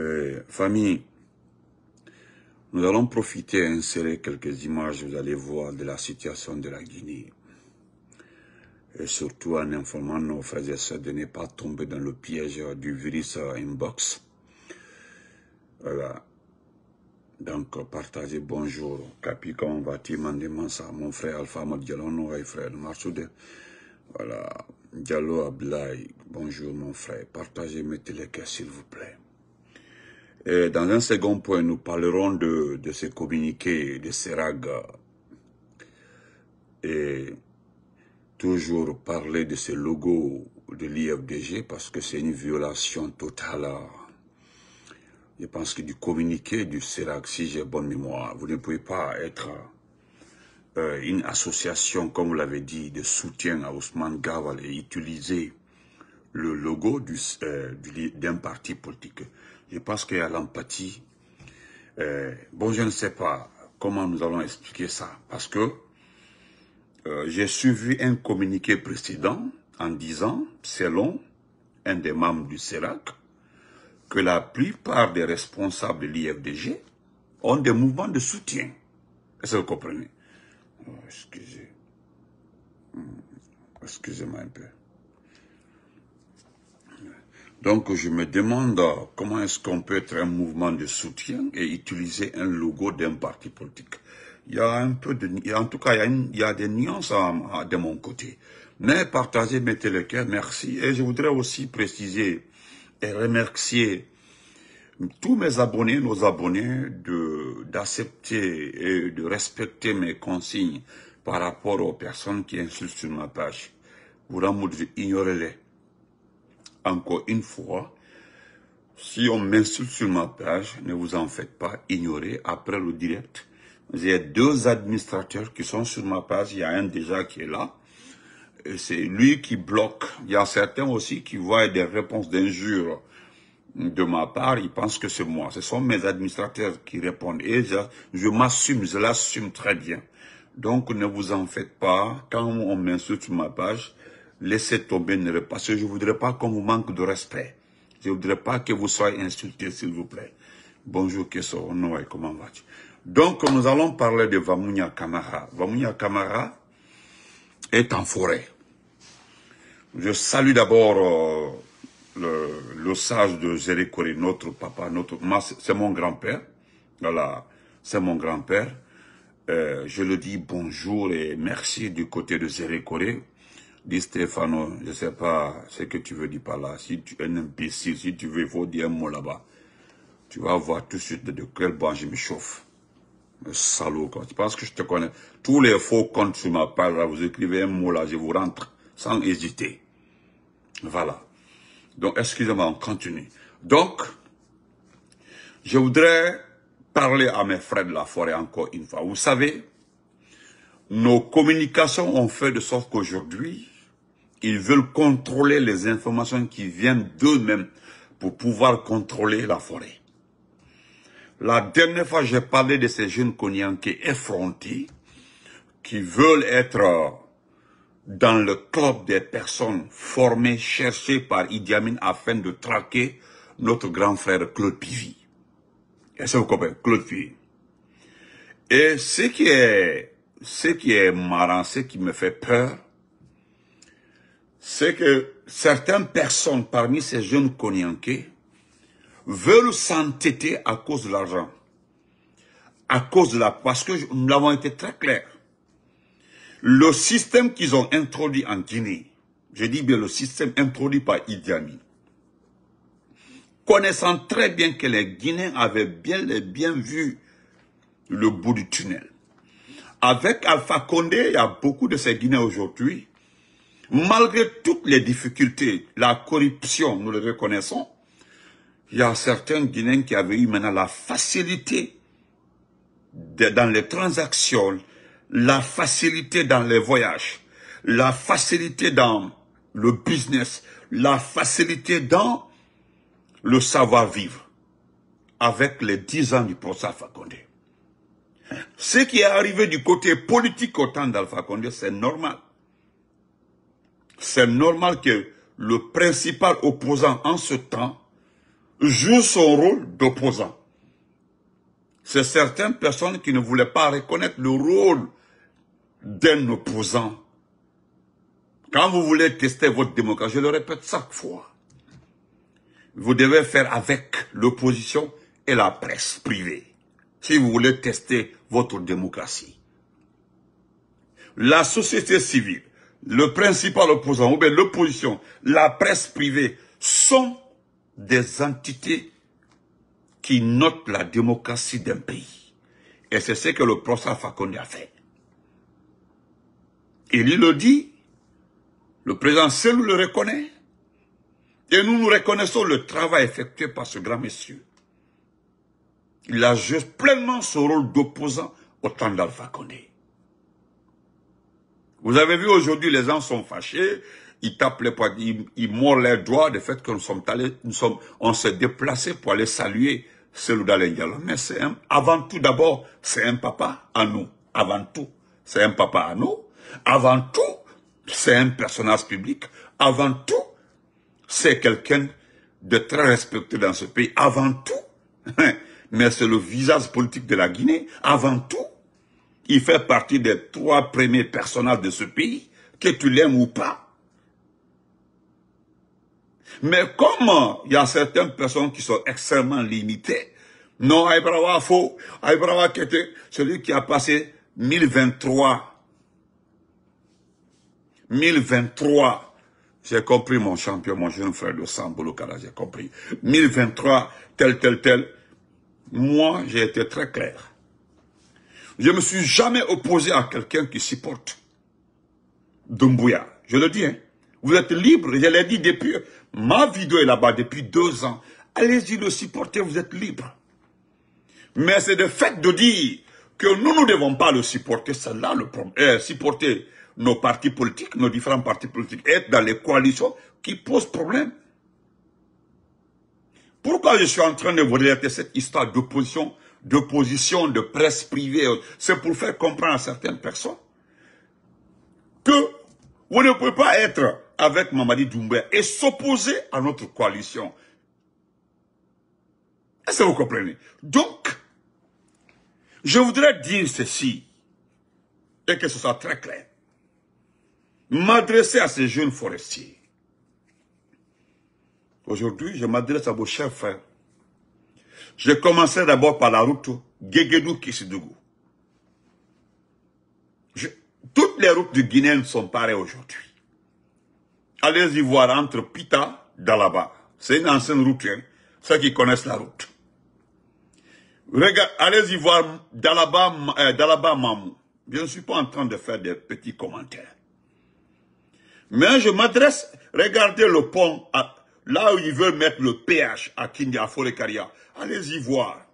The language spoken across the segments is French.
Euh, famille, nous allons profiter et insérer quelques images, vous allez voir, de la situation de la Guinée. Et surtout en informant nos frères et sœurs de ne pas tomber dans le piège du virus inbox. Voilà. Donc, partagez bonjour. Capricorne, Vati, Mandemansa, mon frère Alpha Diallo, mon frère Marsoude. Voilà. Diallo Ablaï, bonjour mon frère. Partagez, mettez les s'il vous plaît. Euh, dans un second point, nous parlerons de, ce communiqué de Serag euh, et toujours parler de ce logo de l'IFDG parce que c'est une violation totale. Je pense que du communiqué du Serag, si j'ai bonne mémoire, vous ne pouvez pas être euh, une association, comme vous l'avez dit, de soutien à Ousmane Gaval et utiliser le logo d'un parti politique. Je pense qu'il y a l'empathie. Euh, bon, je ne sais pas comment nous allons expliquer ça, parce que euh, j'ai suivi un communiqué précédent en disant, selon un des membres du CERAC, que la plupart des responsables de l'IFDG ont des mouvements de soutien. Est-ce que vous comprenez euh, Excusez. Hmm, excusez-moi un peu. Donc je me demande comment est-ce qu'on peut être un mouvement de soutien et utiliser un logo d'un parti politique. Il y a un peu de... En tout cas, il y a, des nuances de mon côté. Mais partagez, mettez le cœur, merci. Et je voudrais aussi préciser et remercier tous mes abonnés, nos abonnés, d'accepter et de respecter mes consignes par rapport aux personnes qui insultent sur ma page. Vous ignorez-les encore une fois, si on m'insulte sur ma page, ne vous en faites pas, ignorez. Après le direct, j'ai deux administrateurs qui sont sur ma page. Il y a un déjà qui est là. C'est lui qui bloque. Il y a certains aussi qui voient des réponses d'injures de ma part. Ils pensent que c'est moi. Ce sont mes administrateurs qui répondent. Et je, je m'assume, je l'assume très bien. Donc ne vous en faites pas. Quand on m'insulte sur ma page, laissez tomber ne parce je ne voudrais pas qu'on vous manque de respect. Je ne voudrais pas que vous soyez insultés, s'il vous plaît. Bonjour, Kesso, oh, Noé, comment vas-tu Donc, nous allons parler de Vamounia Kamara. Vamounia Kamara est en forêt. Je salue d'abord euh, le, sage de Zéré notre papa, notre c'est mon grand-père. Voilà, c'est mon grand-père. Euh, je le dis bonjour et merci du côté de Zéré Dis Stéphano, je ne sais pas ce que tu veux dire par là. Si tu es un imbécile, si tu veux, il faut dire un mot là-bas. Tu vas voir tout de suite de quel banc je me chauffe. Le salaud, quoi. Tu penses que je te connais. Tous les faux comptes sur ma page, vous écrivez un mot là, je vous rentre sans hésiter. Voilà. Donc, excusez-moi, on continue. Donc, je voudrais parler à mes frères de la forêt encore une fois. Vous savez, nos communications ont fait de sorte qu'aujourd'hui, ils veulent contrôler les informations qui viennent d'eux-mêmes pour pouvoir contrôler la forêt. La dernière fois, j'ai parlé de ces jeunes Konyankés effrontés qui veulent être euh, dans le club des personnes formées, cherchées par Idi afin de traquer notre grand frère Claude Pivy. est ce Claude Pivy. Et ce qui est ce qui est marrant, ce qui me fait peur, c'est que certaines personnes parmi ces jeunes Konyankés veulent s'entêter à cause de l'argent. À cause de la... Parce que nous l'avons été très clair. Le système qu'ils ont introduit en Guinée, je dis bien le système introduit par Idi Amin, connaissant très bien que les Guinéens avaient bien, bien vu le bout du tunnel. Avec Alpha Condé, il y a beaucoup de ces Guinéens aujourd'hui. Malgré toutes les difficultés, la corruption, nous le reconnaissons, il y a certains Guinéens qui avaient eu maintenant la facilité dans les transactions, la facilité dans les voyages, la facilité dans le business, la facilité dans le savoir-vivre avec les 10 ans du procès Condé. Ce qui est arrivé du côté politique au temps d'Alpha Condé, c'est normal. C'est normal que le principal opposant en ce temps joue son rôle d'opposant. C'est certaines personnes qui ne voulaient pas reconnaître le rôle d'un opposant. Quand vous voulez tester votre démocratie, je le répète chaque fois, vous devez faire avec l'opposition et la presse privée si vous voulez tester votre démocratie. La société civile, le principal opposant, ou bien l'opposition, la presse privée, sont des entités qui notent la démocratie d'un pays. Et c'est ce que le professeur Fakonde a fait. Et il le dit, le président seul le reconnaît, et nous nous reconnaissons le travail effectué par ce grand monsieur il a juste pleinement son rôle d'opposant au temps d'Alpha Vous avez vu aujourd'hui, les gens sont fâchés, ils tapent les poids, ils, mordent les doigts, du fait que nous sommes allés, nous sommes, on s'est déplacé pour aller saluer celui Lendiala. Mais c'est avant tout d'abord, c'est un papa à nous. Avant tout, c'est un papa à nous. Avant tout, c'est un personnage public. Avant tout, c'est quelqu'un de très respecté dans ce pays. Avant tout, hein, mais c'est le visage politique de la Guinée. Avant tout, il fait partie des trois premiers personnages de ce pays, que tu l'aimes ou pas. Mais comme euh, il y a certaines personnes qui sont extrêmement limitées, non, Aïbrawa faux, Aïbrawa qui était celui qui a passé 1023. 1023. J'ai compris mon champion, mon jeune frère de Sambolo j'ai compris. 1023, tel, tel, tel. Moi, j'ai été très clair. Je ne me suis jamais opposé à quelqu'un qui supporte Dumbuya. Je le dis, hein. Vous êtes libre, je l'ai dit depuis, ma vidéo est là-bas depuis deux ans. Allez-y le supporter, vous êtes libre. Mais c'est le fait de dire que nous ne devons pas le supporter, c'est là le problème. Eh, supporter nos partis politiques, nos différents partis politiques, être dans les coalitions qui posent problème. Pourquoi je suis en train de vous relater cette histoire d'opposition, d'opposition, de presse privée C'est pour faire comprendre à certaines personnes que vous ne pouvez pas être avec Mamadi Doumbé et s'opposer à notre coalition. Est-ce que vous comprenez Donc, je voudrais dire ceci, et que ce soit très clair. M'adresser à ces jeunes forestiers, Aujourd'hui, je m'adresse à vos chers frères. Je commençais d'abord par la route Guéguédou-Kissidougou. Toutes les routes du Guinée sont pareilles aujourd'hui. Allez-y voir entre Pita Dalaba. C'est une ancienne route, hein. ceux qui connaissent la route. allez-y voir euh, Dalaba, Mamou. Je ne suis pas en train de faire des petits commentaires. Mais je m'adresse, regardez le pont à Là où il veut mettre le pH à Kindia Forekaria, allez-y voir.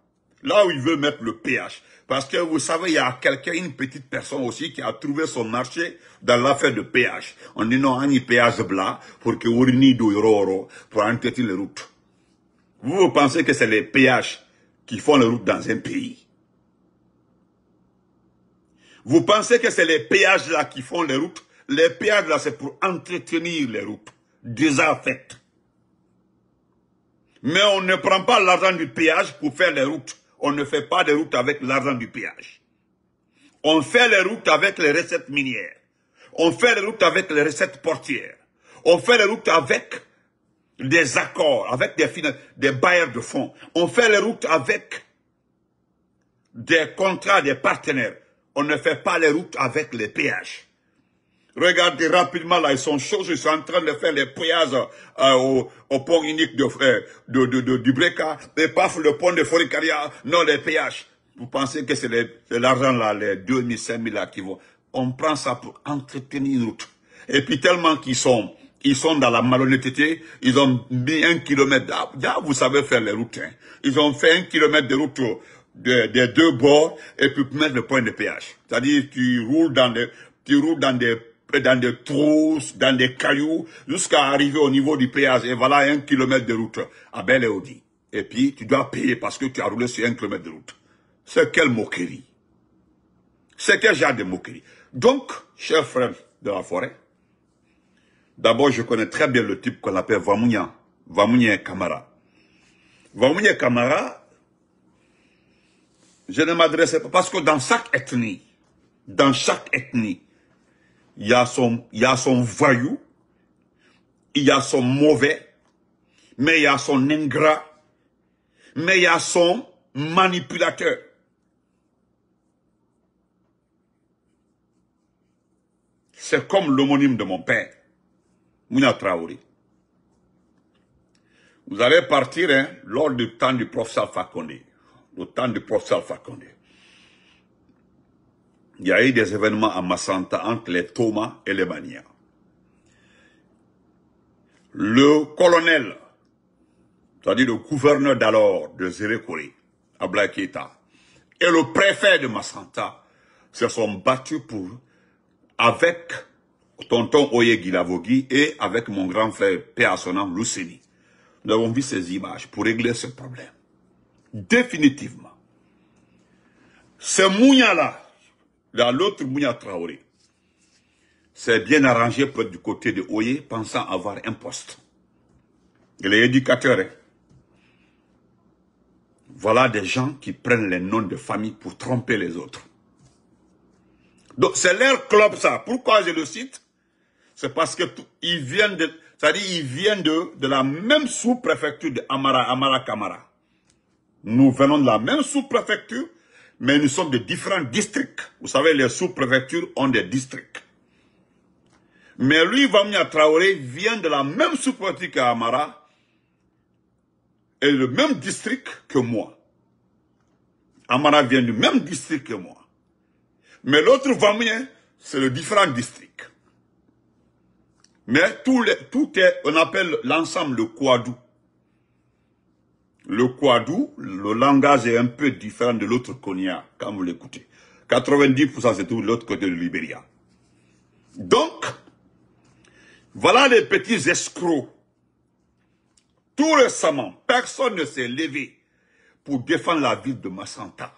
Là où il veut mettre le pH. Parce que vous savez, il y a quelqu'un, une petite personne aussi, qui a trouvé son marché dans l'affaire de pH. On dit non, un pH blanc pour que y pour entretenir les routes. Vous, pensez que c'est les pH qui font les routes dans un pays. Vous pensez que c'est les péages là qui font les routes Les péages là, c'est pour entretenir les routes déjà mais on ne prend pas l'argent du péage pour faire les routes. On ne fait pas des routes avec l'argent du péage. On fait les routes avec les recettes minières. On fait les routes avec les recettes portières. On fait les routes avec des accords, avec des, des bailleurs de fonds. On fait les routes avec des contrats des partenaires. On ne fait pas les routes avec les péages. Regardez rapidement là, ils sont chauds, ils sont en train de faire les prières euh, au, au, pont unique de, euh, de, de, du Breca, et paf, le pont de Foricaria, non, les péages. Vous pensez que c'est l'argent là, les 2000, 5000 là qui vont. On prend ça pour entretenir une route. Et puis tellement qu'ils sont, ils sont dans la malhonnêteté, ils ont mis un kilomètre ah, d'arbre. vous savez faire les routes. Hein. Ils ont fait un kilomètre de route des deux bords et puis mettre le point de péage. C'est-à-dire tu roules dans des, tu roules dans des dans des trousses, dans des cailloux, jusqu'à arriver au niveau du péage. Et voilà un kilomètre de route à Belle et puis, tu dois payer parce que tu as roulé sur un kilomètre de route. C'est quelle moquerie. C'est quel genre de moquerie. Donc, cher frère de la forêt, d'abord, je connais très bien le type qu'on appelle Vamounia. Vamounia Kamara. Vamounia Kamara, je ne m'adressais pas parce que dans chaque ethnie, dans chaque ethnie, il y a son, il y a son voyou, il y a son mauvais, mais il y a son ingrat, mais il y a son manipulateur. C'est comme l'homonyme de mon père, Mouna Vous allez partir hein, lors du temps du professeur Fakonde, le temps du professeur Fakonde il y a eu des événements à Massanta entre les Thomas et les Bania. Le colonel, c'est-à-dire le gouverneur d'alors de Zérekoré, à Blacketa, et le préfet de Massanta se sont battus pour, avec tonton Oye Gilavogi et avec mon grand frère Père Luceni, Lucini. Nous avons vu ces images pour régler ce problème. Définitivement. Ce Mounia-là, dans l'autre Mounia Traoré. C'est bien arrangé pour être du côté de Oye, pensant avoir un poste. Il est éducateur. Hein. Voilà des gens qui prennent les noms de famille pour tromper les autres. Donc c'est leur club ça. Pourquoi je le cite C'est parce que viennent de, ils viennent de, de la même sous-préfecture de Amara, Amara Kamara. Nous venons de la même sous-préfecture mais nous sommes de différents districts. Vous savez, les sous-préfectures ont des districts. Mais lui, Vamia Traoré, vient de la même sous-préfecture qu'Amara et le même district que moi. Amara vient du même district que moi. Mais l'autre Vamien, c'est le différent district. Mais tout, tout est, on appelle l'ensemble le Kouadou. Le quadou, le langage est un peu différent de l'autre Konya, quand vous l'écoutez. 90% c'est tout l'autre côté de Libéria. Donc, voilà les petits escrocs. Tout récemment, personne ne s'est levé pour défendre la ville de Massanta.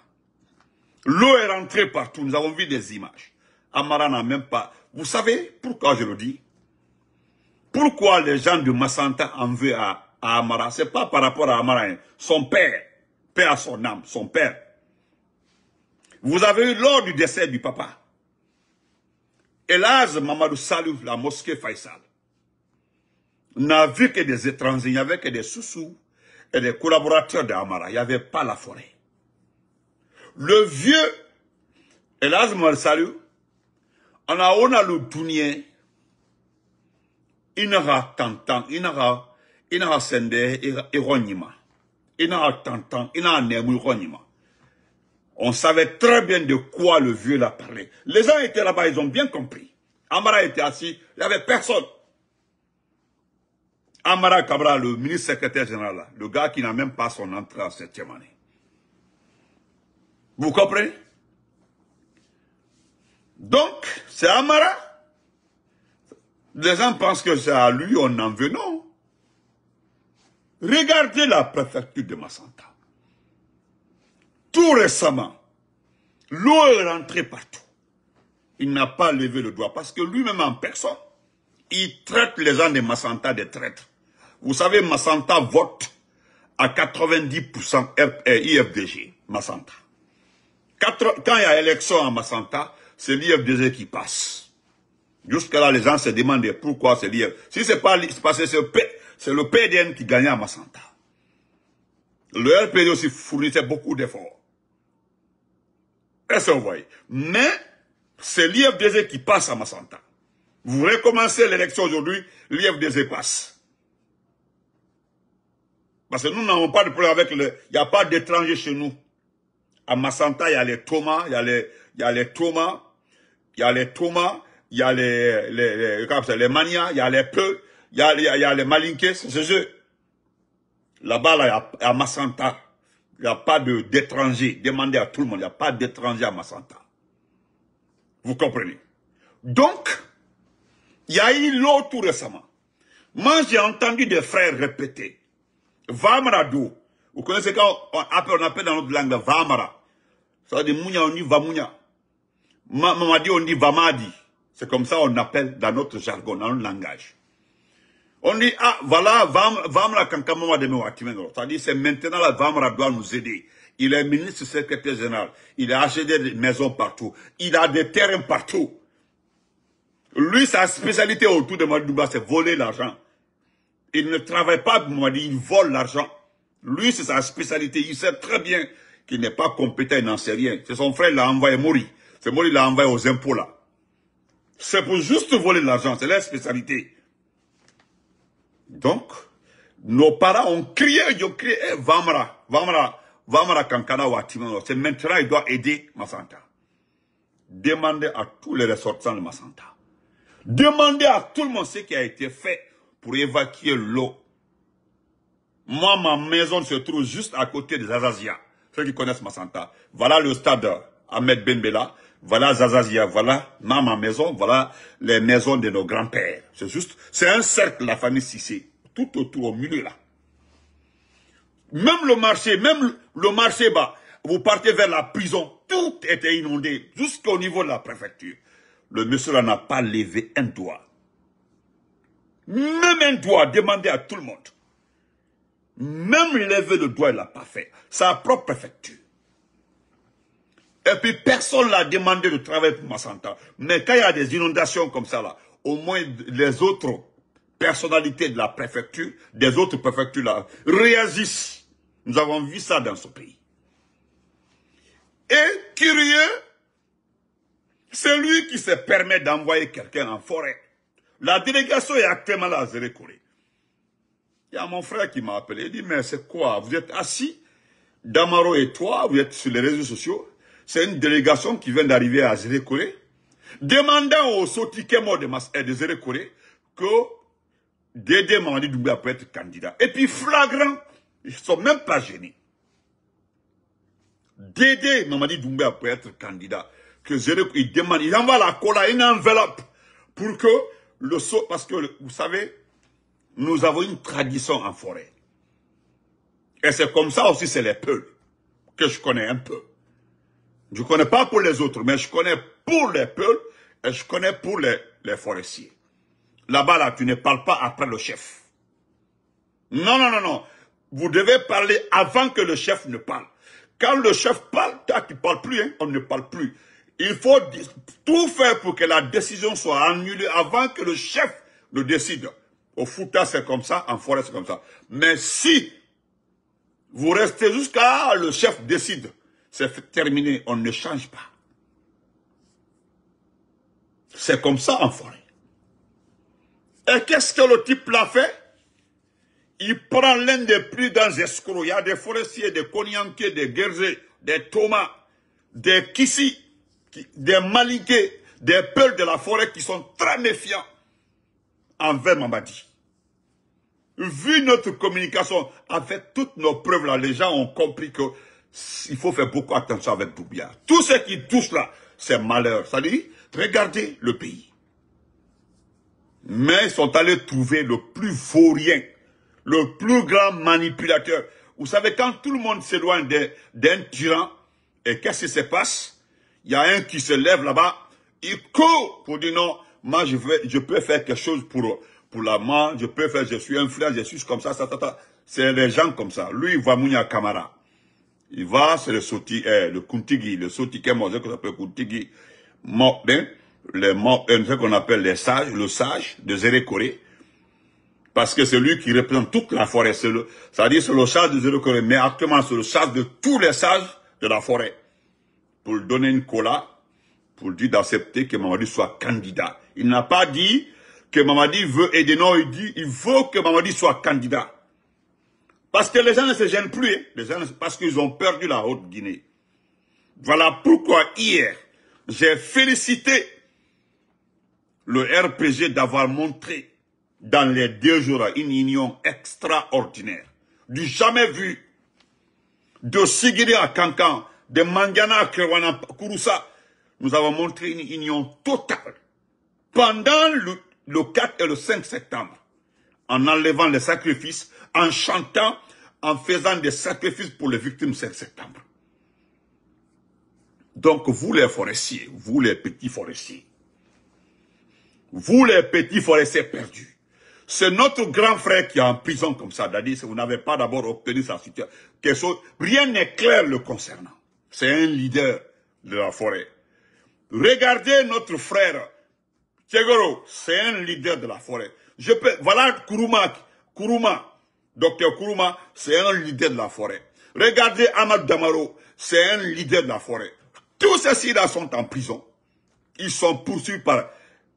L'eau est rentrée partout, nous avons vu des images. Amara n'a même pas... Vous savez pourquoi je le dis Pourquoi les gens de Massanta en veulent à à Amara, c'est pas par rapport à Amara, hein. son père, père à son âme, son père. Vous avez eu lors du décès du papa. Hélas, Mamadou Salou, la mosquée Faisal, n'a vu que des étrangers, il n'y avait que des sous-sous et des collaborateurs d'Amara. Il n'y avait pas la forêt. Le vieux, hélas, Mamadou Salou, on a, on a le dounier, il n'aura on savait très bien de quoi le vieux l'a parlé les gens étaient là-bas ils ont bien compris Amara était assis il n'y avait personne Amara Kabra, le ministre secrétaire général, le gars qui n'a même pas son entrée en septième année. Vous comprenez Donc, c'est Amara. Les gens pensent que c'est à lui, on en veut. Non. Regardez la préfecture de Massanta. Tout récemment, l'eau est rentrée partout. Il n'a pas levé le doigt parce que lui-même en personne, il traite les gens de Massanta de traîtres. Vous savez, Massanta vote à 90% euh, IFDG, Massanta. Quand il y a élection à Massanta, c'est l'IFDG qui passe. Jusque-là, les gens se demandaient pourquoi c'est l'IFDG. Si c'est pas, parce que c'est le PDN qui gagnait à Massanta. Le RPD aussi fournissait beaucoup d'efforts. Et ce que Mais c'est l'IFDZ qui passe à Massanta. Vous recommencez l'élection aujourd'hui, l'IFDZ passe. Parce que nous n'avons pas de problème avec le... Il n'y a pas d'étrangers chez nous. À Massanta, il y a les Thomas, il y a les, il Thomas, il y a les Thomas, il y a les, Mania, il y a les Peu, il y a, les Malinké, c'est ce jeu. Là-bas, là, à Massanta, il n'y a pas d'étrangers. Demandez à tout le monde, il n'y a pas d'étrangers à Massanta. Vous comprenez Donc, il y a eu l'eau tout récemment. Moi, j'ai entendu des frères répéter. Vamrado. Vous connaissez quand on appelle, on appelle dans notre langue Vamara. Ça veut dire Mounia, on dit Vamounia. Mamadi, on dit Vamadi. C'est comme ça qu'on appelle dans notre jargon, dans notre langage. On dit, ah, voilà, Vamra Kankamama de C'est-à-dire, c'est maintenant la Vamra doit nous aider. Il est ministre secrétaire général. Il a acheté des maisons partout. Il a des terrains partout. Lui, sa spécialité autour de Madouba, c'est voler l'argent. Il ne travaille pas pour Mali, il vole l'argent. Lui, c'est sa spécialité. Il sait très bien qu'il n'est pas compétent, il n'en sait rien. C'est son frère l'a envoyé Mori. C'est Mori l'a envoyé aux impôts là. C'est pour juste voler l'argent, c'est leur spécialité. Donc, nos parents ont crié, ils ont crié, Vamara, eh, Vamra, Vamra, Vamra Kankana Watimano, c'est maintenant, il doit aider Massanta. Demandez à tous les ressortissants de Massanta. Demandez à tout le monde ce qui a été fait pour évacuer l'eau. Moi, ma maison se trouve juste à côté des Azazia, ceux qui connaissent Massanta. Voilà le stade Ahmed Bella voilà Zazazia, voilà ma, maison, voilà les maisons de nos grands-pères. C'est juste, c'est un cercle, la famille Sissé, tout autour, au milieu là. Même le marché, même le marché bas, vous partez vers la prison, tout était inondé, jusqu'au niveau de la préfecture. Le monsieur n'a pas levé un doigt. Même un doigt, demandez à tout le monde. Même lever le doigt, il n'a pas fait. Sa propre préfecture. Et puis personne l'a demandé de travailler pour Massanta. Mais quand il y a des inondations comme ça là, au moins les autres personnalités de la préfecture, des autres préfectures réagissent. Nous avons vu ça dans ce pays. Et curieux, c'est lui qui se permet d'envoyer quelqu'un en forêt. La délégation est actuellement là à Zérécoré. Il y a mon frère qui m'a appelé. Il dit, mais c'est quoi Vous êtes assis, Damaro et toi, vous êtes sur les réseaux sociaux c'est une délégation qui vient d'arriver à Zérekoré, demandant au Sotikemo de, Mas de que Dédé Mamadi Doumbia peut être candidat. Et puis flagrant, ils ne sont même pas gênés. Dédé Mamadi Doumbia peut être candidat. Que il demande, il envoie la cola, une enveloppe, pour que le saut, parce que vous savez, nous avons une tradition en forêt. Et c'est comme ça aussi, c'est les peuples que je connais un peu. Je connais pas pour les autres, mais je connais pour les peuples et je connais pour les, les forestiers. Là-bas, là, tu ne parles pas après le chef. Non, non, non, non. Vous devez parler avant que le chef ne parle. Quand le chef parle, tu ne parles plus, hein, on ne parle plus. Il faut tout faire pour que la décision soit annulée avant que le chef ne décide. Au foot, c'est comme ça, en forêt, c'est comme ça. Mais si vous restez jusqu'à le chef décide, c'est terminé, on ne change pas. C'est comme ça en forêt. Et qu'est-ce que le type l'a fait Il prend l'un des plus grands escrocs. Il y a des forestiers, des Konyankés, des Guerzés, des Thomas, des Kissi, des Malinqués, des peuls de la forêt qui sont très méfiants envers Mamadi. Vu notre communication, avec toutes nos preuves là, les gens ont compris que il faut faire beaucoup attention avec Doubia. Tout ce qui touche là, c'est malheur. Ça dit, regardez le pays. Mais ils sont allés trouver le plus vaurien, le plus grand manipulateur. Vous savez, quand tout le monde s'éloigne d'un tyran, et qu'est-ce qui se passe Il y a un qui se lève là-bas, il court pour dire non, moi je, je peux faire quelque chose pour, pour la main, je peux faire, je suis un frère, je suis comme ça, ça, ça, ça. C'est les gens comme ça. Lui, il va Mounia Kamara. Il le soti, eh, le kuntigi, le soti kemo, ce qu'on appelle kuntigi, mokben, le mokben, euh, ce qu'on appelle les sages, le sage de Zéré Parce que c'est lui qui représente toute la forêt. C'est-à-dire, le c'est le sage de Zéré Mais actuellement, c'est le sage de tous les sages de la forêt. Pour lui donner une cola, pour lui dire d'accepter que Mamadi soit candidat. Il n'a pas dit que Mamadi veut aider, non, il dit, il veut que Mamadi soit candidat. Parce que les gens ne se gênent plus, hein. les gens, parce qu'ils ont perdu la Haute-Guinée. Voilà pourquoi hier, j'ai félicité le RPG d'avoir montré dans les deux jours une union extraordinaire, du jamais vu, de Sigiri à Kankan, de Mangana à Kouroussa. Nous avons montré une union totale pendant le 4 et le 5 septembre, en enlevant les sacrifices, en chantant, en faisant des sacrifices pour les victimes 5 septembre. Donc vous les forestiers, vous les petits forestiers, vous les petits forestiers perdus, c'est notre grand frère qui est en prison comme ça, cest vous n'avez pas d'abord obtenu sa situation, rien n'est clair le concernant. C'est un leader de la forêt. Regardez notre frère, Tchegoro, c'est un leader de la forêt. Je peux, voilà Kourouma, Kourouma, Docteur Kuruma, c'est un leader de la forêt. Regardez Ahmad Damaro, c'est un leader de la forêt. Tous ces ci là sont en prison. Ils sont poursuivis par,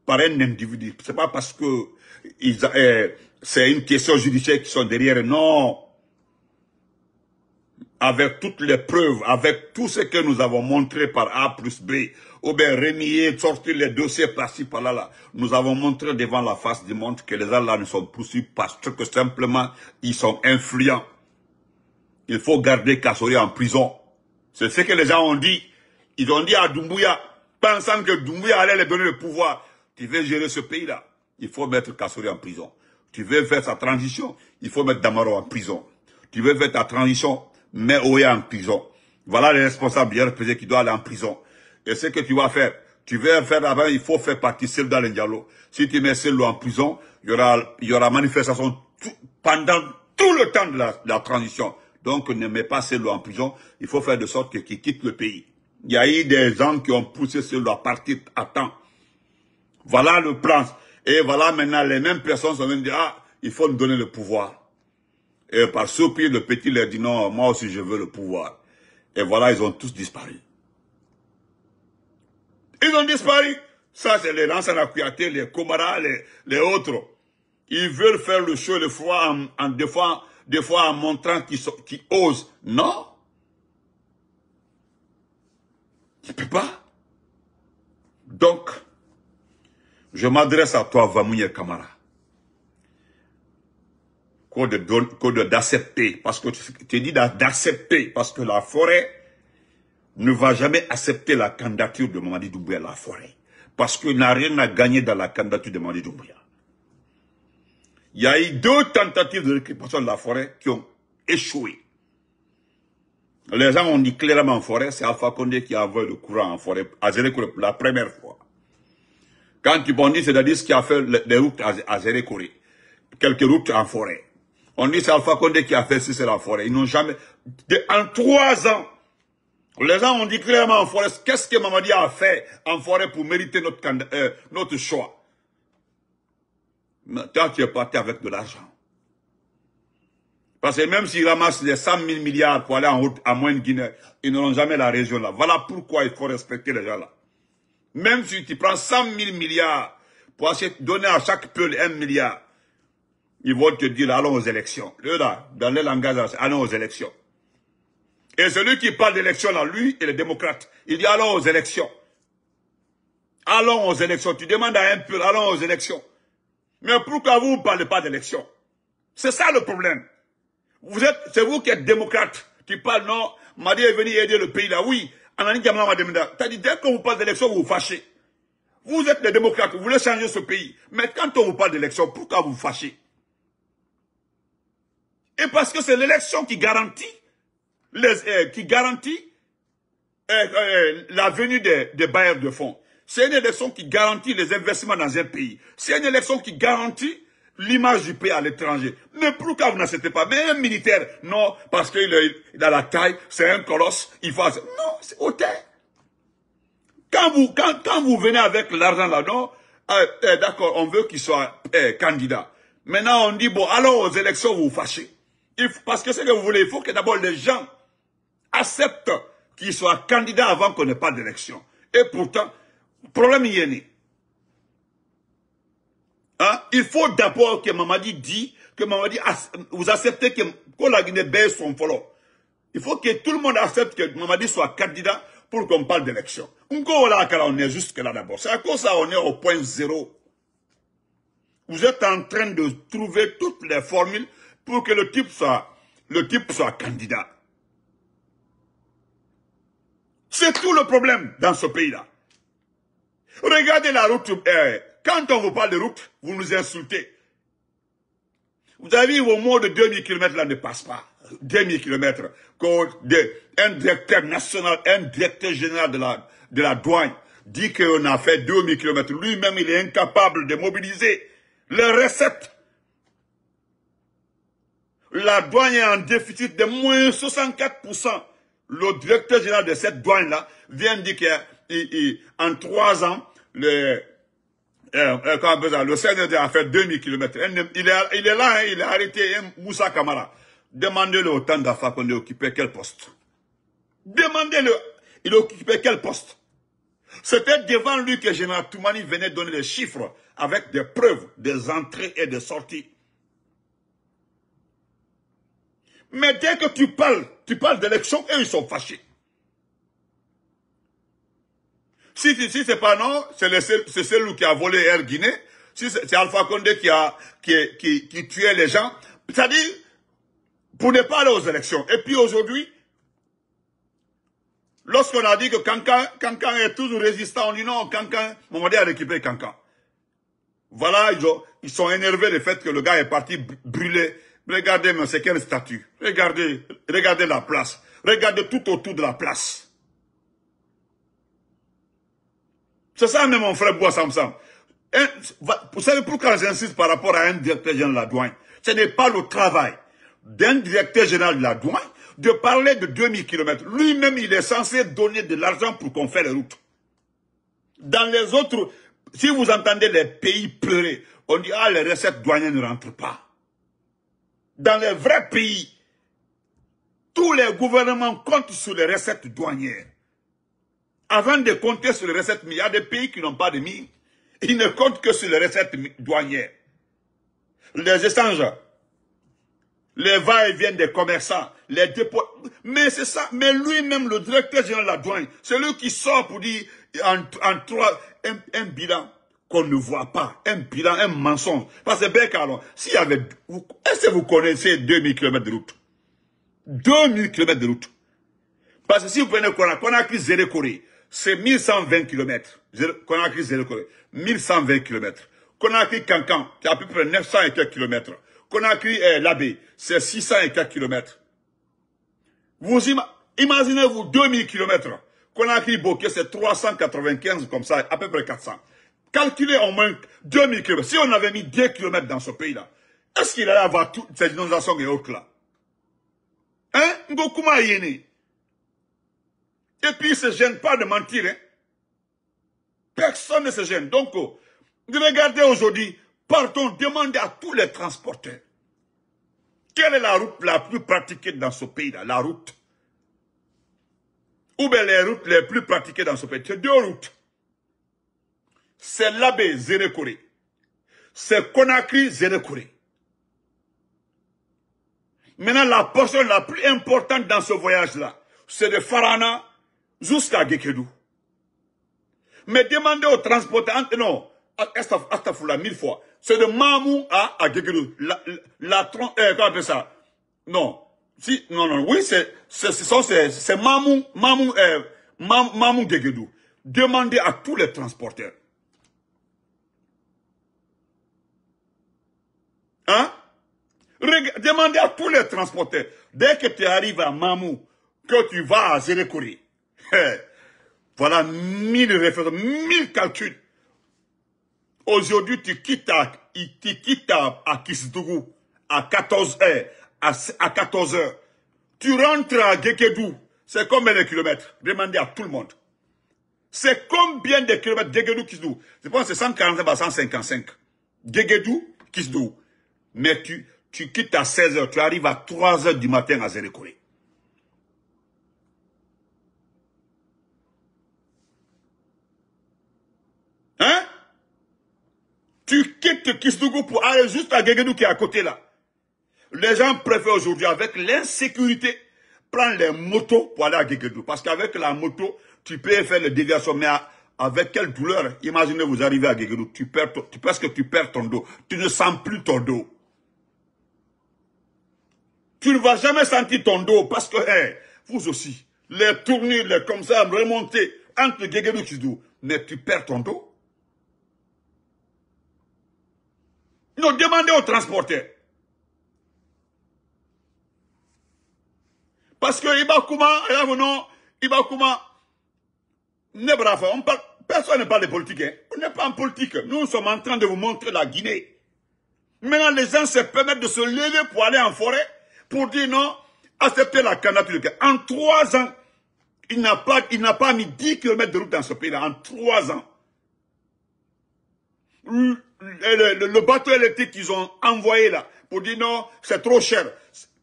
par un individu. Ce n'est pas parce que euh, c'est une question judiciaire qui sont derrière. Non. Avec toutes les preuves, avec tout ce que nous avons montré par A plus B, ou bien remier, sortir les dossiers par-ci, par-là. Là. Nous avons montré devant la face du monde que les gens-là ne sont poursuivis parce que simplement, ils sont influents. Il faut garder Kassori en prison. C'est ce que les gens ont dit. Ils ont dit à Doumbouya, pensant que Doumbouya allait les donner le pouvoir. Tu veux gérer ce pays-là, il faut mettre Kassori en prison. Tu veux faire sa transition, il faut mettre Damaro en prison. Tu veux faire ta transition, mets Oya en prison. Voilà les responsables du RPG qui doivent aller en prison. Et ce que tu vas faire, tu vas faire avant, il faut faire partie celle dans le dialogue. Si tu mets celle en prison, il y aura, il y aura manifestation pendant tout le temps de la, transition. Donc ne mets pas celle en prison. Il faut faire de sorte qu'il quitte le pays. Il y a eu des gens qui ont poussé celle à partir à temps. Voilà le prince. Et voilà maintenant, les mêmes personnes sont venues dire, ah, il faut nous donner le pouvoir. Et par soupir, le petit leur dit, non, moi aussi je veux le pouvoir. Et voilà, ils ont tous disparu. Ils ont disparu. Ça, c'est les Lansana les Komara, les, les, autres. Ils veulent faire le show des fois en, en des fois, des fois en montrant qu'ils osent. Non. Tu peux pas. Donc, je m'adresse à toi, Vamouye Kamara. Code d'accepter, parce que tu, tu dis d'accepter, parce que la forêt, ne va jamais accepter la candidature de Mamadi Doubouya à la forêt. Parce qu'il n'a rien à gagner dans la candidature de Mamadi Doumbouya. Il y a eu deux tentatives de récupération de la forêt qui ont échoué. Les gens ont dit clairement en forêt, c'est Alpha Condé qui a envoyé le courant en forêt, à Zéré la première fois. Quand tu cest à qui a fait les routes à Zéré quelques routes en forêt. On dit c'est Alpha Condé qui a fait ceci, c'est la forêt. Ils n'ont jamais... En trois ans, les gens ont dit clairement en forêt, qu'est-ce que Mamadi a fait en forêt pour mériter notre, euh, notre choix Mais tu es parti avec de l'argent. Parce que même s'ils ramassent les 100 000 milliards pour aller en route à de Guinée, ils n'auront jamais la région là. Voilà pourquoi il faut respecter les gens là. Même si tu prends 100 000 milliards pour donner à chaque peuple 1 milliard, ils vont te dire allons aux élections. là, dans les langages, allons aux élections. Et celui qui parle d'élection, là, lui, il le démocrate. Il dit allons aux élections. Allons aux élections. Tu demandes à un pur, allons aux élections. Mais pourquoi vous ne parlez pas d'élection C'est ça le problème. Vous êtes, c'est vous qui êtes démocrate, qui parle, non, Madi est venu aider le pays là. Oui, Anani T'as dit, dès qu'on vous parle d'élection, vous vous fâchez. Vous êtes des démocrates, vous voulez changer ce pays. Mais quand on vous parle d'élection, pourquoi vous vous fâchez Et parce que c'est l'élection qui garantit les, euh, qui garantit euh, euh, la venue des, des bailleurs de fonds. C'est une élection qui garantit les investissements dans un pays. C'est une élection qui garantit l'image du pays à l'étranger. Mais pourquoi vous n'acceptez pas Mais un militaire, non, parce qu'il a la taille, c'est un colosse, il va Non, c'est hôtel. Quand vous, venez avec l'argent là, dedans d'accord, on veut qu'il soit candidat. Maintenant, on dit, bon, alors aux élections, vous vous fâchez. parce que ce que vous voulez, il faut que d'abord les gens accepte qu'il soit candidat avant qu'on n'ait pas d'élection. Et pourtant, problème y est né. Hein? Il faut d'abord que Mamadi dit, que Mamadi, vous acceptez que, la Guinée baisse son follow. Il faut que tout le monde accepte que Mamadi soit candidat pour qu'on parle d'élection. On est jusque là d'abord. C'est à cause ça est au point zéro. Vous êtes en train de trouver toutes les formules pour que le type soit, le type soit candidat. C'est tout le problème dans ce pays-là. Regardez la route. Euh, quand on vous parle de route, vous nous insultez. Vous avez au moins de 2000 km là ne passe pas. 2000 km. Un directeur national, un directeur général de la, de la douane dit qu'on a fait 2000 km. Lui-même, il est incapable de mobiliser les recettes. La douane est en déficit de moins 64% le directeur général de cette douane-là vient dire qu'en trois ans, le, euh, euh le a fait 2000 km. Il est, il est là, hein, il est arrêté, hein, Moussa Kamara. Demandez-le au temps d'affaires qu'on occupé quel poste. Demandez-le, il occupait quel poste. C'était devant lui que Général Toumani venait donner les chiffres avec des preuves des entrées et des sorties Mais dès que tu parles, tu parles d'élection, et ils sont fâchés. Si, si, si c'est pas non, c'est celui qui a volé Air Guinée, si c'est Alpha Condé qui a qui, qui, les gens, c'est-à-dire pour ne pas aller aux élections. Et puis aujourd'hui, lorsqu'on a dit que Cancan, est toujours résistant, on dit non, Cancan, Momadé a récupéré Cancan. Voilà, ils, ils sont énervés du fait que le gars est parti brûler Regardez, mais c'est quel statut Regardez, regardez la place. Regardez tout autour de la place. C'est ça même mon frère Bois Samsam. Vous savez pourquoi j'insiste par rapport à un directeur général de la douane Ce n'est pas le travail d'un directeur général de la douane de parler de 2000 km. Lui-même, il est censé donner de l'argent pour qu'on fasse les routes. Dans les autres, si vous entendez les pays pleurer, on dit « Ah, les recettes douanières ne rentrent pas » dans les vrais pays, tous les gouvernements comptent sur les recettes douanières. Avant de compter sur les recettes, il y a des pays qui n'ont pas de mine. Ils ne comptent que sur les recettes douanières. Les échanges, les va-et-vient des commerçants, les dépôts. Mais c'est ça. Mais lui-même, le directeur général de la douane, c'est lui qui sort pour dire en, trois, un bilan qu'on ne voit pas, un bilan, un mensonge. Parce que ben alors, s'il y avait... Est-ce que vous connaissez 2000 km de route 2000 km de route. Parce que si vous prenez Conakry, Zéré Corée, c'est 1120 km. Conakry, Zéré Corée, 1120 km. Conakry, Cancan, c'est à peu près 900 et quelques kilomètres. Conakry, eh, l'abbé, c'est 600 et quelques kilomètres. Vous imaginez-vous 2000 km. Conakry, Bokeh, c'est 395 comme ça, à peu près 400. Calculer au moins 2000 km. Si on avait mis 10 km dans ce pays-là, est-ce qu'il allait avoir toutes ces inondations et autres là Hein Et puis, il ne se gêne pas de mentir. Hein. Personne ne se gêne. Donc, oh, regardez aujourd'hui, partons, demandez à tous les transporteurs. Quelle est la route la plus pratiquée dans ce pays-là La route. Ou bien les routes les plus pratiquées dans ce pays C'est deux routes c'est l'abbé Zénékoré. C'est Konakry, Zénékoré. Maintenant, la portion la plus importante dans ce voyage-là, c'est de Farana jusqu'à Gekedou. Mais demandez aux transporteurs, non, Astafoula, mille fois, c'est de Mamou à, Gekedou. La, la, euh, ça Non. Si, non, non, oui, c'est, c'est, c'est, Mamou, Mamou, euh, Mamou Gekedou. Demandez à tous les transporteurs. Hein? Demandez à tous les transporteurs. Dès que tu arrives à Mamou, que tu vas à Zélékouri, voilà mille références, mille calculs. Aujourd'hui, tu quittes à, tu quittes à, à 14 h à, 14 h Tu rentres à Gekedou. C'est combien de kilomètres Demandez à tout le monde. C'est combien de kilomètres Gekedou, Kisdougou Je pense que c'est 145 à 155. Gekedou, Kisdou mais tu, tu quittes à 16h, tu arrives à 3h du matin à Zérékoré. Hein Tu quittes Kistougou pour aller juste à Guéguedou qui est à côté là. Les gens préfèrent aujourd'hui, avec l'insécurité, prendre les motos pour aller à Guéguedou. Parce qu'avec la moto, tu peux faire le déviation, mais avec quelle douleur Imaginez, vous arrivez à Guéguedou, tu perds, tu, parce que tu perds ton dos. Tu ne sens plus ton dos. Tu ne vas jamais sentir ton dos parce eh, que, vous aussi, les tournures, les comme ça, remonter entre Guéguénou et mais tu perds ton dos. Nous demandez aux transporteurs. Parce que Ibakuma, là, non, Ibakuma, personne ne parle de politique, hein. On n'est pas en politique. nous sommes en train de vous montrer la Guinée. Maintenant, les gens se permettent de se lever pour aller en forêt pour dire non, accepter la candidature En trois ans, il n'a pas, pas mis 10 km de route dans ce pays-là. En trois ans. Le, bateau électrique qu'ils ont envoyé là, pour dire non, c'est trop cher.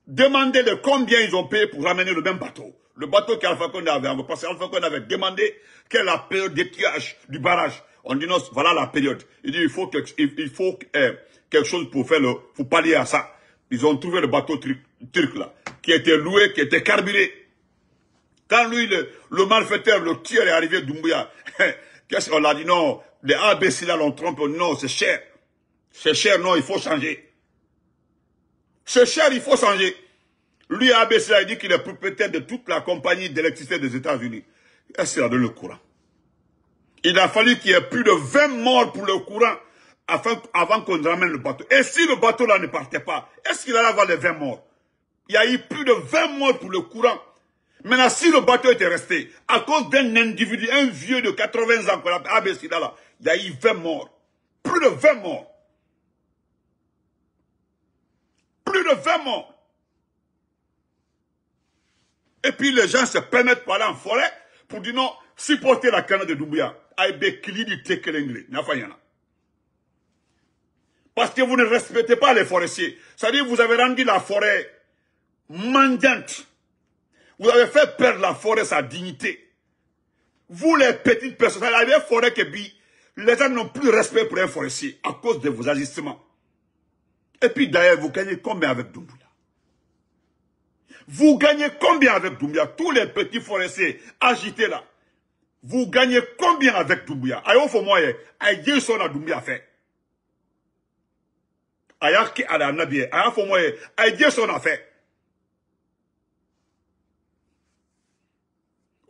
Demandez de combien ils ont payé pour ramener le même bateau. Le bateau qu'Alpha Condé avait envoyé. Parce qu'Alpha Condé avait demandé quelle est la période d'étiage du barrage. On dit non, voilà la période. Il dit, il faut, quelque, il, faut eh, quelque chose pour faire le, faut pallier à ça. Ils ont trouvé le bateau truc turc là, qui était loué, qui était carburé. Quand lui, le, malfaiteur, le tueur est arrivé, Doumbouya, qu'est-ce qu'on a dit Non, les imbéciles là l'ont trompé, non, c'est cher. C'est cher, non, il faut changer. C'est cher, il faut changer. Lui, ABC, a dit qu'il est propriétaire de toute la compagnie d'électricité des États-Unis. Est-ce qu'il a donné le courant Il a fallu qu'il y ait plus de 20 morts pour le courant afin, avant qu'on ramène le bateau. Et si le bateau-là ne partait pas, est-ce qu'il allait avoir les 20 morts il y a eu plus de 20 morts pour le courant. Maintenant, si le bateau était resté, à cause d'un individu, un vieux de 80 ans il y a eu 20 morts. Plus de 20 morts. Plus de 20 morts. Et puis les gens se permettent pas là en forêt pour dire non, supporter la canne de Doumbouya. Parce que vous ne respectez pas les forestiers. C'est-à-dire que vous avez rendu la forêt mendiante. Vous avez fait perdre la forêt sa dignité. Vous, les petites personnes, forêt que les gens n'ont plus respect pour les forestiers à cause de vos agissements. Et puis d'ailleurs, vous gagnez combien avec Doumbouya Vous gagnez combien avec Doumbouya Tous les petits forestiers agités là. Vous gagnez combien avec Doumbouya Ayo il y a Doumbouya fait. Aya Ki la Nabie, Ayo Fomoye, son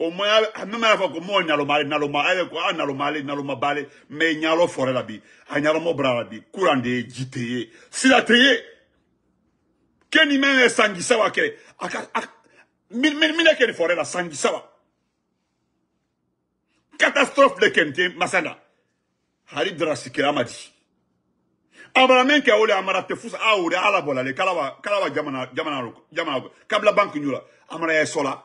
au moins même à la on nyalo na nalo mais forêt la bi mo la bi kurande si la keni mene sangisa wa min catastrophe de kente masana drastique la madi abara ke amara te fusa ala bola le kalawa kalawa jamana jamana jamana kabla bank nyula amara sola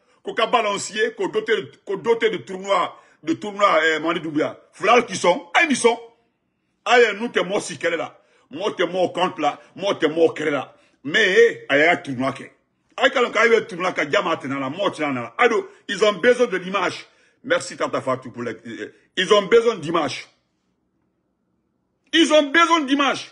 Koka balancier, qu'on doté, doté de tournois, de tournois, eh, Mani Doubia. Voilà qui sont, ah, ils sont. Aïe, ah, nous, t'es mort si qu'elle est là. Moi, t'es mort contre là. Moi, t'es mort qu'elle est là. Mais, eh, ah, a tournoi qui. Aïe, ah, quand on arrive tournoi diamant, t'es là, mort, là. ils ont besoin de l'image. Merci, Tata Fatou, pour les. Euh, euh, ils ont besoin d'image. Ils ont besoin d'image.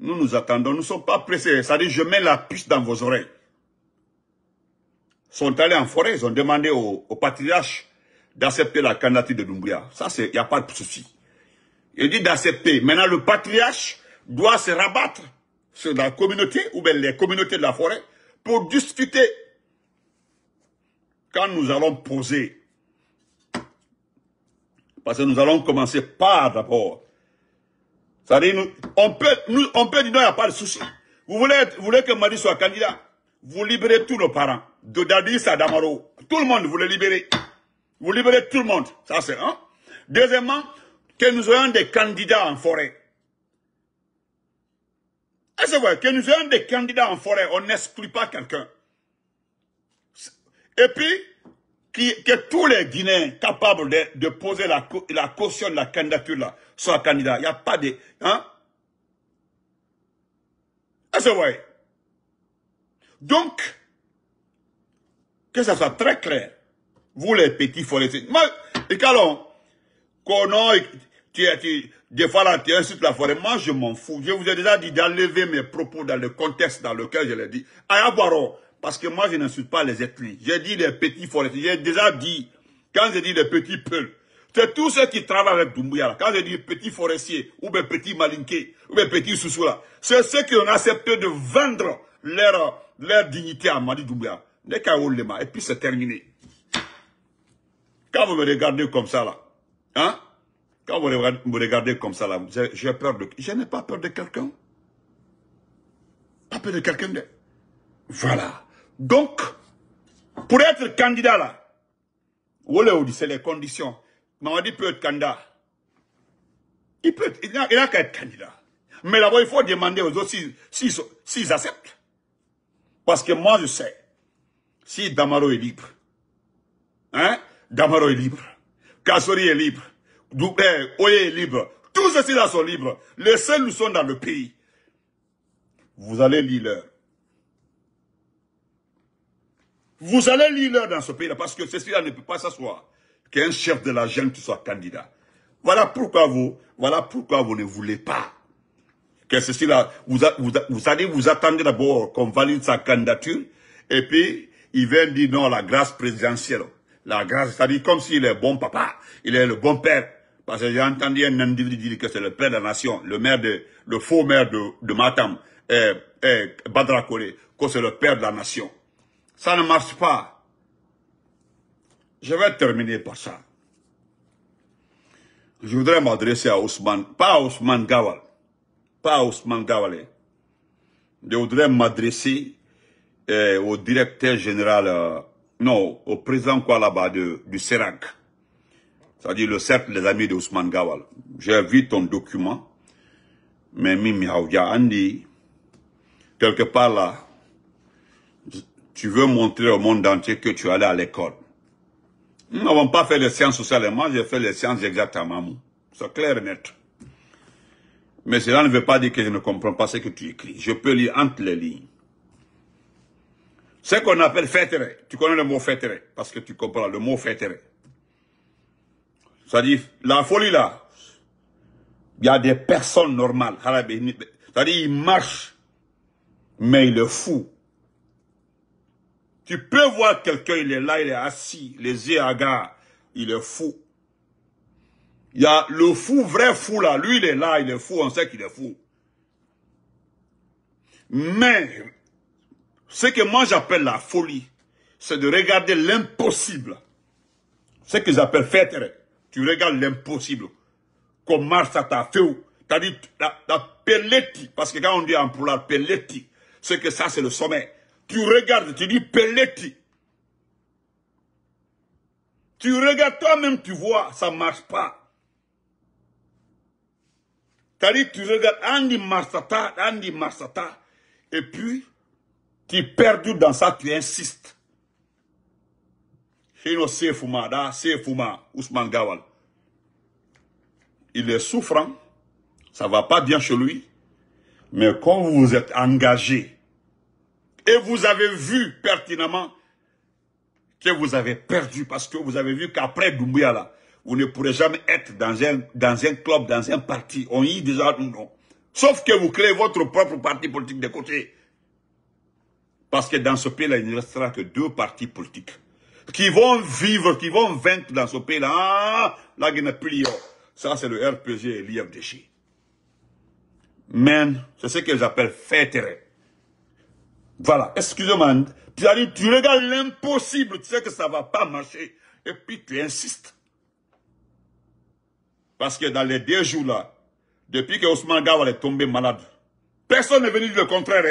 Nous nous attendons, nous ne sommes pas pressés. Ça dit, je mets la puce dans vos oreilles. Ils sont allés en forêt, ils ont demandé au, patriarche d'accepter la candidature de Doumbouya. Ça, il n'y a pas de souci. Il dit d'accepter. Maintenant, le patriarche doit se rabattre sur la communauté ou bien les communautés de la forêt pour discuter. Quand nous allons poser, parce que nous allons commencer par d'abord ça dit, on peut, nous, on peut dire non, il n'y a pas de souci. Vous voulez, voulez que Madi soit candidat Vous libérez tous nos parents. De Dadis à Damaro. Tout le monde, vous les libérez. Vous libérez tout le monde. Ça, c'est un. Deuxièmement, que nous ayons des candidats en forêt. c'est vrai, que nous ayons des candidats en forêt, on n'exclut pas quelqu'un. Et puis, que tous les Guinéens capables de, poser la, la, caution de la candidature là, soient candidats. Il n'y a pas de... Hein? C'est Donc, que ça soit très clair, vous les petits forestiers. Moi, et qu'on tu, tu, des fois là, tu insultes la forêt. Moi, je m'en fous. Je vous ai déjà dit d'enlever mes propos dans le contexte dans lequel je l'ai dit. Ayabaro, parce que moi, je n'insulte pas les ethnies. J'ai dit les petits forestiers. J'ai déjà dit, quand j'ai dit les petits peuls, c'est tous ceux qui travaillent avec Doumbouya. Quand j'ai dit petits forestiers, ou mes petits malinqués, ou mes petits sous-sous-là, c'est ceux qui ont accepté de vendre leur, leur dignité à Madi Doumbouya. Et puis c'est terminé. Quand vous me regardez comme ça là, hein, quand vous me regardez comme ça là, j'ai peur de... Je n'ai pas peur de quelqu'un. Pas peur de quelqu'un de... Voilà. Donc, pour être candidat là, c'est les conditions. Mamadi peut être candidat. Il peut, il n'a qu'à être candidat. Mais là-bas, il faut demander aux autres s'ils si, acceptent. Parce que moi, je sais, si Damaro est libre, hein, Damaro est libre, Kassori est libre, Doubé, eh, Oye est libre, tous ceux-là sont libres, les seuls nous sont dans le pays. Vous allez lire Vous allez lire dans ce pays-là parce que ceci-là ne peut pas s'asseoir. Qu'un chef de la jeune soit candidat. Voilà pourquoi vous, voilà pourquoi vous ne voulez pas que ceci-là, vous, vous, vous allez vous attendre d'abord qu'on valide sa candidature et puis il vient dire non, la grâce présidentielle. La grâce, c'est-à-dire comme s'il est bon papa, il est le bon père. Parce que j'ai entendu un individu dire que c'est le père de la nation, le maire de, le faux maire de, de Matam, euh euh que c'est le père de la nation. Ça ne marche pas. Je vais terminer par ça. Je voudrais m'adresser à Ousmane, pas à Ousmane Gawal, pas à Ousmane Gawale. Je voudrais m'adresser euh, au directeur général, euh, non, au président quoi là-bas du CERAC, c'est-à-dire le cercle des amis d'Ousmane Gawal. J'ai vu ton document, mais Mimi Haudia Andy, quelque part là, tu veux montrer au monde entier que tu allé à l'école. Nous n'avons pas fait les sciences sociales. moi, j'ai fait les sciences exactement. C'est clair et net. Mais cela ne veut pas dire que je ne comprends pas ce que tu écris. Je peux lire entre les lignes. Ce qu'on appelle fêteré. Tu connais le mot fêteré parce que tu comprends le mot fêteré. C'est-à-dire, la folie là, il y a des personnes normales. C'est-à-dire, ils marchent, mais il est fou. Tu peux voir quelqu'un, il est là, il est assis, les yeux hagards. Il est fou. Il y a le fou, vrai fou là. Lui, il est là, il est fou, on sait qu'il est fou. Mais, ce que moi j'appelle la folie, c'est de regarder l'impossible. Ce que j'appelle fêter. Tu regardes l'impossible. comme ça t'a fait T'as dit, la, pelletti, parce que quand on dit en la pelletti, c'est que ça c'est le sommet. Tu regardes, tu dis Pelletti. Tu regardes toi-même, tu vois, ça ne marche pas. T'as tu regardes Andy Marsata, Andy Marsata, et puis tu perdu dans ça, tu insistes. Ousmane Gawal. Il est souffrant, ça ne va pas bien chez lui, mais quand vous vous êtes engagé et vous avez vu pertinemment que vous avez perdu parce que vous avez vu qu'après Doumbouya vous ne pourrez jamais être dans un, dans un club, dans un parti. On y est déjà, non. Sauf que vous créez votre propre parti politique de côté. Parce que dans ce pays-là, il ne restera que deux partis politiques qui vont vivre, qui vont vaincre dans ce pays-là. Ah, là, il n'y plus Ça, c'est le RPG et l'IFDG. Mais c'est ce qu'ils appellent fait-terrain. Voilà, excusez-moi. Tu as dit, tu regardes l'impossible, tu sais que ça ne va pas marcher. Et puis tu insistes. Parce que dans les deux jours là, depuis que Osman Gawal est tombé malade, personne n'est venu dire le contraire.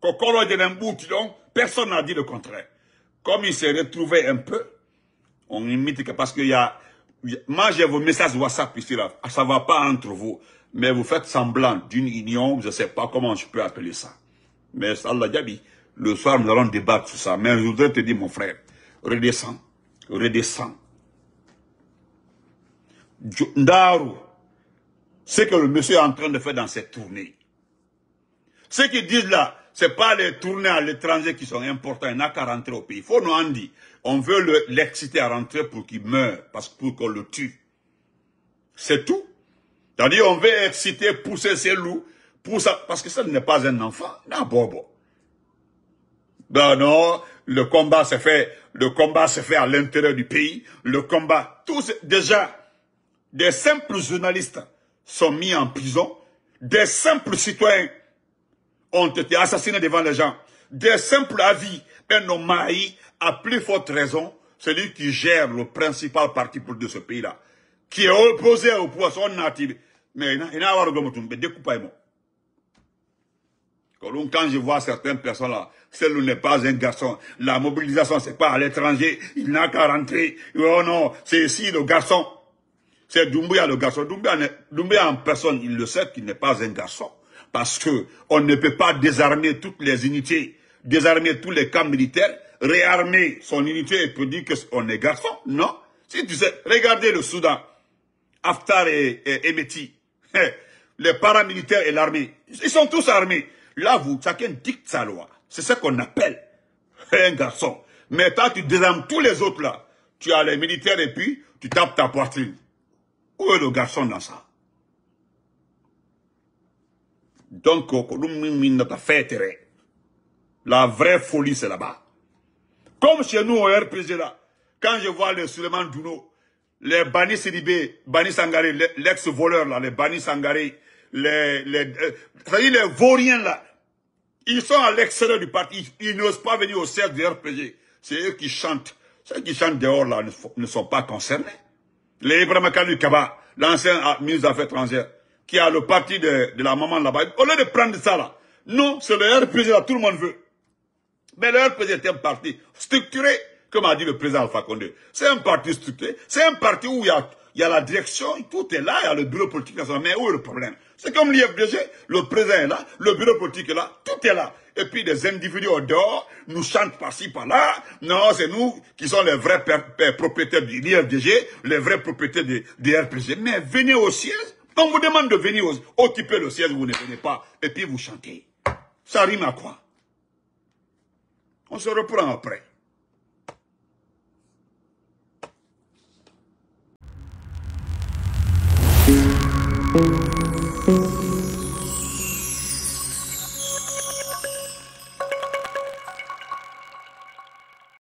Hein. tu donc, personne n'a dit le contraire. Comme il s'est retrouvé un peu, on imite que parce qu'il y a... Moi, j'ai vos messages WhatsApp ici, là. Ça va pas entre vous. Mais vous faites semblant d'une union, je sais pas comment je peux appeler ça. Mais Allah Djabi, le soir, nous allons débattre sur ça. Mais je voudrais te dire, mon frère, redescends, redescends. Ndaru, ce que le monsieur est en train de faire dans cette tournée, ce qu'ils disent là, n'est pas les tournées à l'étranger qui sont importants. Il a qu'à rentrer au pays. Il faut nous en dire. On veut l'exciter à rentrer pour qu'il meure, parce pour qu'on le tue. C'est tout. C'est-à-dire, on veut exciter, pousser ses loups pour ça, parce que ça n'est pas un enfant, non, bon, Ben non, le combat s'est fait, le combat se fait à l'intérieur du pays, le combat, tous, déjà, des simples journalistes sont mis en prison, des simples citoyens ont été assassinés devant les gens, des simples avis, un homme a plus forte raison, celui qui gère le principal parti de ce pays-là, qui est opposé au pouvoir, son natif, mais il a pas de quand je vois certaines personnes là, celle n'est pas un garçon. La mobilisation, n'est pas à l'étranger. Il n'a qu'à rentrer. Oh non, c'est ici le garçon. C'est Doumbouya le garçon. Doumbouya, en personne, il le sait qu'il n'est pas un garçon. Parce que ne peut pas désarmer toutes les unités, désarmer tous les camps militaires, réarmer son unité et dire qu'on est garçon. Non. Si tu sais, regardez le Soudan. Haftar et, Emeti. Les paramilitaires et l'armée. Ils sont tous armés. Là, vous, chacun dicte sa loi. C'est ce qu'on appelle un garçon. Mais toi, tu désarmes tous les autres là. Tu as les militaires et puis tu tapes ta poitrine. Où est le garçon dans ça Donc, oh, oh, la vraie folie, c'est là-bas. Comme chez nous au RPG là, quand je vois le Suleiman Duno, les Bani Sidibé, Bani Sangaré, l'ex-voleur là, les nous Sangaré, les, les, euh, -dire les vauriens là, ils sont à l'extérieur du parti, ils, n'osent pas venir au cercle du RPG. C'est eux qui chantent. Ceux qui chantent dehors là ne, sont pas concernés. Les Ibrahim Kaba, l'ancien ah, ministre des Affaires étrangères, qui a le parti de, la maman là-bas, au lieu de prendre ça là, non, c'est le RPG là, tout le monde veut. Mais le RPG est un parti structuré, comme a dit le président Alpha C'est un parti structuré, c'est un parti où il y a, y a la direction, tout est là, il y a le bureau politique mais où est le problème c'est comme l'IFDG, le président est là, le bureau politique est là, tout est là. Et puis des individus au dehors nous chantent par-ci, par-là. Non, c'est nous qui sommes les vrais propriétaires de l'IFDG, les vrais propriétaires des de RPG. Mais venez au siège, on vous demande de venir occuper le siège, vous ne venez pas. Et puis vous chantez. Ça rime à quoi On se reprend après.